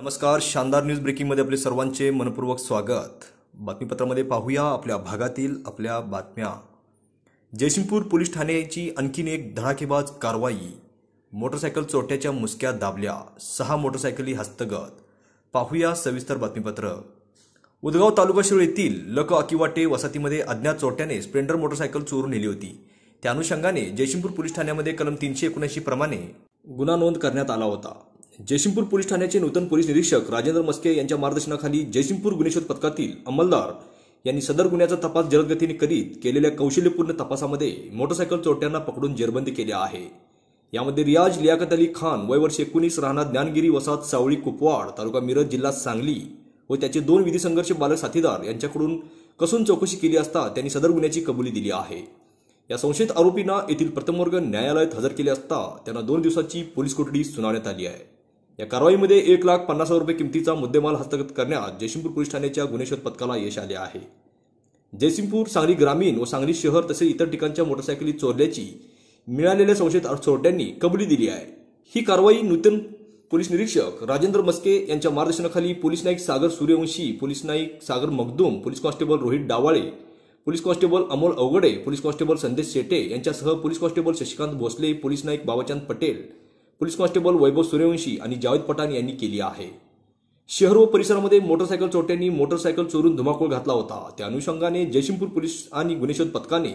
नमस्कार शानदार न्यूज ब्रेकिंगमध्ये आपले सर्वांचे मनपूर्वक स्वागत बातमीपत्रामध्ये पाहूया आपल्या भागातील आपल्या बातम्या जयसिंगपूर पोलीस ठाण्याची आणखीन एक धडाकेबाज कारवाई मोटरसायकल चोरट्याच्या मुसक्या दाबल्या सहा मोटरसायकली हस्तगत पाहूया सविस्तर बातमीपत्र उदगाव तालुका शिरोळ येथील लक अकिवाटे वसाहतीमध्ये अज्ञात चोरट्याने स्प्लेंडर मोटरसायकल चोरून नेली होती त्या अनुषंगाने जयसिंगपूर पोलीस ठाण्यामध्ये कलम तीनशे एकोणऐंशी प्रमाणे गुन्हा नोंद करण्यात आला होता जयसिंगपूर पोलीस ठाण्याचे नूतन पोलीस निरीक्षक राजेंद्र मस्के यांच्या मार्गदर्शनाखाली जयसिंगपूर गुन्हेशोध पथकातील अंमलदार यांनी सदर गुन्ह्याचा तपास जलदगतीने करीत केलेल्या कौशल्यपूर्ण तपासामध्ये मोटरसायकल चोरट्यांना पकडून जेरबंदी केली आहे यामध्ये रियाज लियाकत अली खान वय वर्ष एकोणीस राहणार ज्ञानगिरी वसाहत सावळी कुपवाड तालुका मिरज जिल्हा सांगली व त्याचे दोन विधी संघर्ष बालक साथीदार यांच्याकडून कसून चौकशी केली असता त्यांनी सदर गुन्ह्याची कबुली दिली आहे या संशयित आरोपींना येथील प्रथमवर्ग न्यायालयात हजर केले असता त्यांना दोन दिवसाची पोलीस कोठडी सुनावण्यात आली आहे या कारवाईमध्ये एक लाख पन्नास हजार रुपये किमतीचा मुद्देमाल हस्तगत करण्यात जयसिंगपूर पोलीस ठाण्याच्या गुन्हेश्वर पथकाला यश आले आहे जयसिंगपूर सांगली ग्रामीण व सांगली शहर तसेच इतर ठिकाणच्या मोटरसायकली चोरल्याची मिळालेल्या संशयित चोरट्यांनी कबुली दिली आहे ही कारवाई नूतन पोलीस निरीक्षक राजेंद्र मस्के यांच्या मार्गदर्शनाखाली police naik Sagar Suryavanshi police naik Sagar Magdum police constable Rohit Dawale police constable Amol Avagade police constable Sandesh Shete यांच्यासह police constable Shashikant Bhosale police naik Babachand Patel police constable Vaibhav Suryavanshi आणि जावेद पठाण यांनी केली आहे शहर व परिसरामध्ये मोटरसायकल चोरट्यांनी मोटरसायकल चोरून धुमाकूळ घातला होता त्या अनुषंगाने जयसिंगपूर पोलीस आणि गुन्हेशोध पथकाने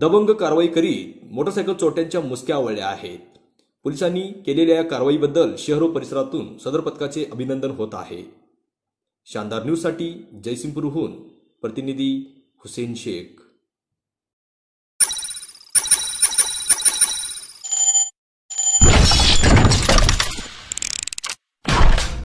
दबंग कारवाई करीत मोटरसायकल चोरट्यांच्या मुसक्या आवळल्या आहेत पोलिसांनी केलेल्या या कारवाईबद्दल शहर व परिसरातून सदर पथकाचे अभिनंदन होत आहे शानदार न्यूजसाठी जयसिंगपूरहून प्रतिनिधी हुसेन शेख